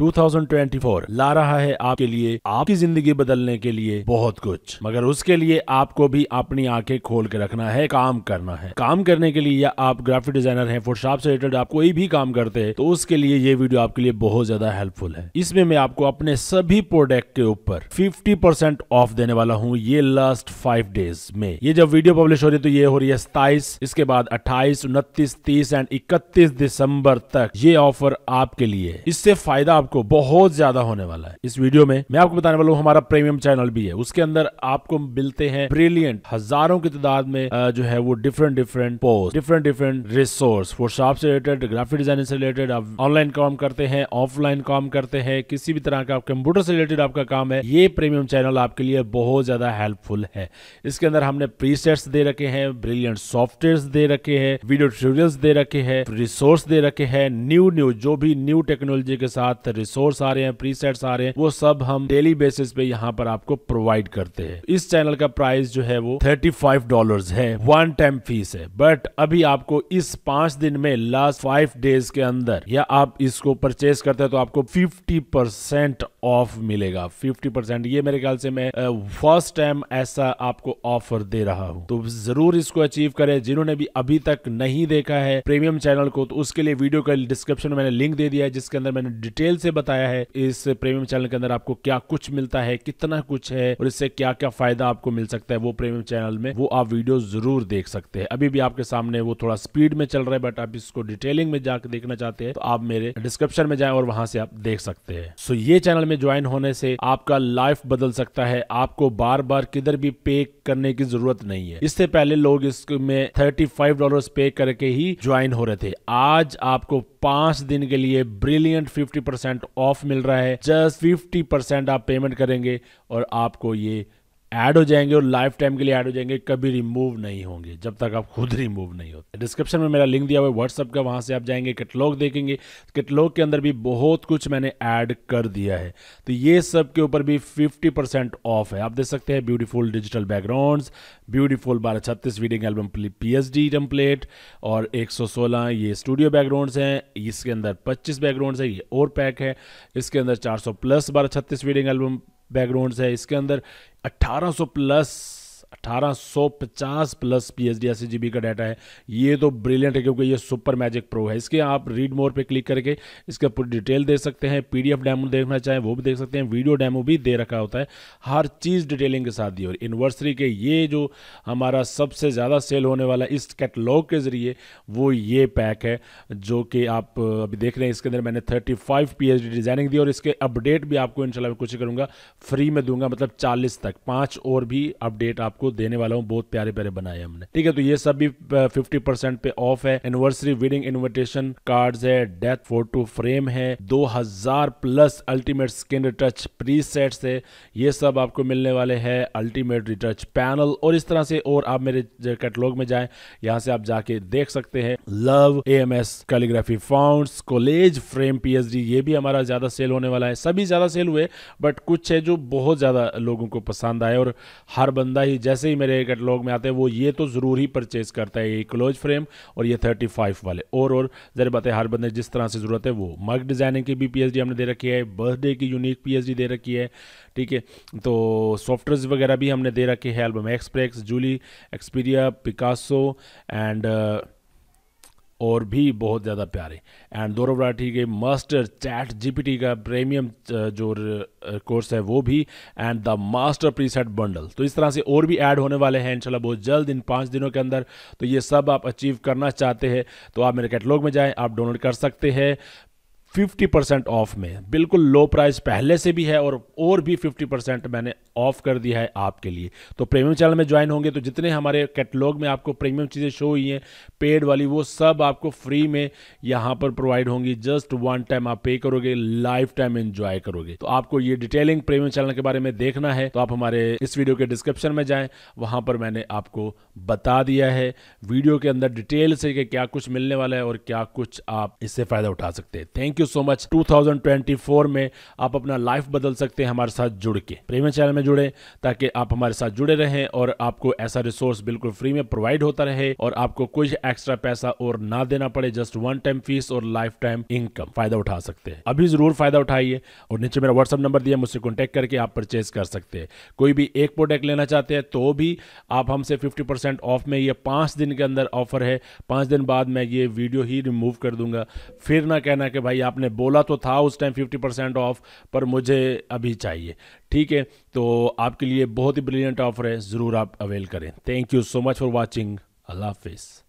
2024 ला रहा है आपके लिए आपकी जिंदगी बदलने के लिए बहुत कुछ मगर उसके लिए आपको भी अपनी आंखें खोल के रखना है काम करना है काम करने के लिए या आप ग्राफिक डिजाइनर हैं फोटोशॉप से रिलेटेड आप कोई भी काम करते हैं तो उसके लिए ये वीडियो आपके लिए बहुत ज्यादा हेल्पफुल है इसमें मैं आपको अपने सभी प्रोडक्ट के ऊपर फिफ्टी ऑफ देने वाला हूँ ये लास्ट फाइव डेज में ये जब वीडियो पब्लिश हो रही है तो ये हो रही है सताइस इसके बाद अट्ठाईस उनतीस तीस एंड इकतीस दिसंबर तक ये ऑफर आपके लिए इससे फायदा आपको बहुत ज्यादा होने वाला है इस वीडियो में मैं आपको बताने वाला हूँ हमारा प्रीमियम चैनल भी है उसके अंदर आपको मिलते हैं ब्रिलियंट हजारों की तादाद में जो है वो different different post different different resource Photoshop से रिलेटेड ग्राफिक डिजाइनिंग से रिलेटेड आप ऑनलाइन काम करते हैं ऑफलाइन काम करते हैं किसी भी तरह का कंप्यूटर से रिलेटेड आपका काम है ये प्रीमियम चैनल आपके लिए बहुत ज्यादा हेल्पफुल है इसके अंदर हमने प्री दे रखे हैं ब्रिलियंट सॉफ्टवेयर दे रखे हैं वीडियो ट्यूटोरियल्स दे रखे हैं रिसोर्स दे रखे हैं न्यू न्यू जो भी न्यू टेक्नोलॉजी के साथ रिसोर्स आ रहे हैं प्रीसेट्स आ रहे हैं वो सब हम डेली बेसिस पे यहाँ पर आपको प्रोवाइड करते हैं इस चैनल का प्राइस जो है वो थर्टी फाइव डॉलर है वन टाइम फीस है बट अभी आपको इस पांच दिन में लास्ट फाइव डेज के अंदर या आप इसको परचेज करते हैं तो आपको फिफ्टी परसेंट ऑफ मिलेगा फिफ्टी परसेंट ये मेरे ख्याल से मैं फर्स्ट टाइम ऐसा आपको ऑफर दे रहा हूँ तो जरूर इसको अचीव करें जिन्होंने भी अभी तक नहीं देखा है प्रीमियम चैनल को तो उसके लिए वीडियो का डिस्क्रिप्शन में मैंने लिंक दे दिया है जिसके अंदर मैंने डिटेल से बताया है इस प्रीमियम चैनल के अंदर आपको क्या कुछ मिलता है कितना कुछ है और इससे क्या क्या फायदा आपको मिल सकता है वो प्रीमियम चैनल में वो आप वीडियो जरूर देख सकते हैं अभी भी आपके सामने वो थोड़ा स्पीड में चल रहा है बट आप इसको डिटेलिंग में जाकर देखना चाहते हैं तो आप मेरे डिस्क्रिप्शन में जाए और वहां से आप देख सकते हैं सो ये चैनल में ज्वाइन होने से आपका लाइफ बदल सकता है आपको बार बार किधर भी पे करने की जरूरत नहीं है इससे पहले लोग इसमें थर्टी फाइव डॉलर पे करके ही ज्वाइन हो रहे थे आज आपको पांच दिन के लिए brilliant fifty percent percent off मिल रहा है जस्ट फिफ्टी परसेंट आप पेमेंट करेंगे और आपको ये ऐड हो जाएंगे और लाइफ टाइम के लिए ऐड हो जाएंगे कभी रिमूव नहीं होंगे जब तक आप खुद रिमूव नहीं होते डिस्क्रिप्शन में मेरा लिंक दिया हुआ है व्हाट्सअप का वहाँ से आप जाएंगे कैटलॉग देखेंगे कैटलॉग के अंदर भी बहुत कुछ मैंने ऐड कर दिया है तो ये सब के ऊपर भी 50 परसेंट ऑफ है आप देख सकते हैं ब्यूटीफुल डिजिटल बैकग्राउंड ब्यूटीफुल बारह छत्तीस wedding album P H D template और सोलह ये स्टूडियो बैकग्राउंड्स हैं इसके अंदर पच्चीस बैकग्राउंड्स है ये और पैक है इसके अंदर सौ प्लस बारह छत्तीस वीडिंग एल्बम बैकग्राउंड्स है इसके अंदर 1800 plus 1850 plus P H D का डाटा है ये तो ब्रिलियंट है क्योंकि ये सुपर मैजिक प्रो है इसके आप रीड मोर पे क्लिक करके इसका पूरी डिटेल दे सकते हैं पीडीएफ डेमो देखना चाहें वो भी देख सकते हैं वीडियो डेमो भी दे रखा होता है हर चीज़ डिटेलिंग के साथ दी और एनिवर्सरी के ये जो हमारा सबसे ज़्यादा सेल होने वाला इस कैटलॉग के ज़रिए वो ये पैक है जो कि आप अभी देख रहे हैं इसके अंदर मैंने थर्टी फाइव डिज़ाइनिंग दी और इसके अपडेट भी आपको इनशाला मैं कुछ करूँगा फ्री में दूंगा मतलब चालीस तक पाँच और भी अपडेट आप आपको देने वाला हूँ बहुत प्यारे प्यारे बनाए हमने ठीक है तो ये सब भी फिफ्टी परसेंट पे ऑफ है एनिवर्सरी वेडिंग इन्विटेशन कार्ड है डेथ फोटो फ्रेम है दो हजार plus ultimate skin retouch presets है ये सब आपको मिलने वाले हैं अल्टीमेट रिटच पैनल और इस तरह से और आप मेरे कैटलॉग में जाए यहाँ से आप जाके देख सकते हैं love A M S calligraphy found collage frame P ये भी हमारा ज़्यादा सेल होने वाला है सभी ज़्यादा सेल हुए बट कुछ है जो बहुत ज़्यादा लोगों को पसंद आए और हर बंदा ही जैसे ही मेरे कैटलॉग में आते हैं वो ये तो ज़रूर ही परचेज़ करता है ये क्लोज फ्रेम और ये थर्टी फाइव वाले और और ज़रा बात है हर बंदे जिस तरह से ज़रूरत है वो मग डिज़ाइनिंग की भी पी हमने दे रखी है बर्थडे की यूनिक पी दे रखी है ठीक है तो सॉफ्टवेयर वगैरह भी हमने दे रखे हैं एल्बम एक्सप्रेक्स जूली एक्सपीरिया पिकासो एंड uh, और भी बहुत ज़्यादा प्यारे एंड दौरव राठी के मास्टर चैट जीपीटी का प्रीमियम जो कोर्स है वो भी and the master preset bundle तो इस तरह से और भी ऐड होने वाले हैं इंशाल्लाह बहुत जल्द इन पाँच दिनों के अंदर तो ये सब आप अचीव करना चाहते हैं तो आप मेरे कैटलॉग में जाएँ आप डाउनलोड कर सकते हैं 50 परसेंट ऑफ में बिल्कुल लो प्राइस पहले से भी है और और भी 50 परसेंट मैंने ऑफ कर दिया है आपके लिए तो प्रीमियम चैनल में ज्वाइन होंगे तो जितने हमारे कैटलॉग में आपको प्रीमियम चीज़ें शो हुई हैं पेड वाली वो सब आपको फ्री में यहाँ पर प्रोवाइड होंगी जस्ट वन टाइम आप पे करोगे लाइफ टाइम एंजॉय करोगे तो आपको ये डिटेलिंग प्रीमियम चैनल के बारे में देखना है तो आप हमारे इस वीडियो के डिस्क्रिप्शन में जाएं वहां पर मैंने आपको बता दिया है वीडियो के अंदर डिटेल से कि क्या कुछ मिलने वाला है और क्या कुछ आप इससे फायदा उठा सकते हैं थैंक यू सो मच 2024 में आप अपना लाइफ बदल सकते हैं हमारे साथ जुड़ के प्रेमियम चैनल में जुड़ें ताकि आप हमारे साथ जुड़े रहें और आपको ऐसा रिसोर्स बिल्कुल फ्री में प्रोवाइड होता रहे और आपको कुछ एक्स्ट्रा पैसा और ना देना पड़े जस्ट वन टाइम फीस और लाइफ टाइम इनकम फायदा उठा सकते हैं अभी जरूर फायदा उठाइए और नीचे मेरा व्हाट्सअप नंबर दिया मुझसे कॉन्टेक्ट करके आप परचेज कर सकते हैं कोई भी एक प्रोडक्ट लेना चाहते हैं तो भी आप हमसे फिफ्टी परसेंट ऑफ में ये पांच दिन के अंदर ऑफर है पांच दिन बाद मैं ये वीडियो ही रिमूव कर दूंगा फिर ना कहना कि भाई आपने बोला तो था उस टाइम फिफ्टी परसेंट ऑफ पर मुझे अभी चाहिए ठीक है तो आपके लिए बहुत ही ब्रिलियंट ऑफर है ज़रूर आप अवेल करें thank you so much for watching अल्लाह हाफिज़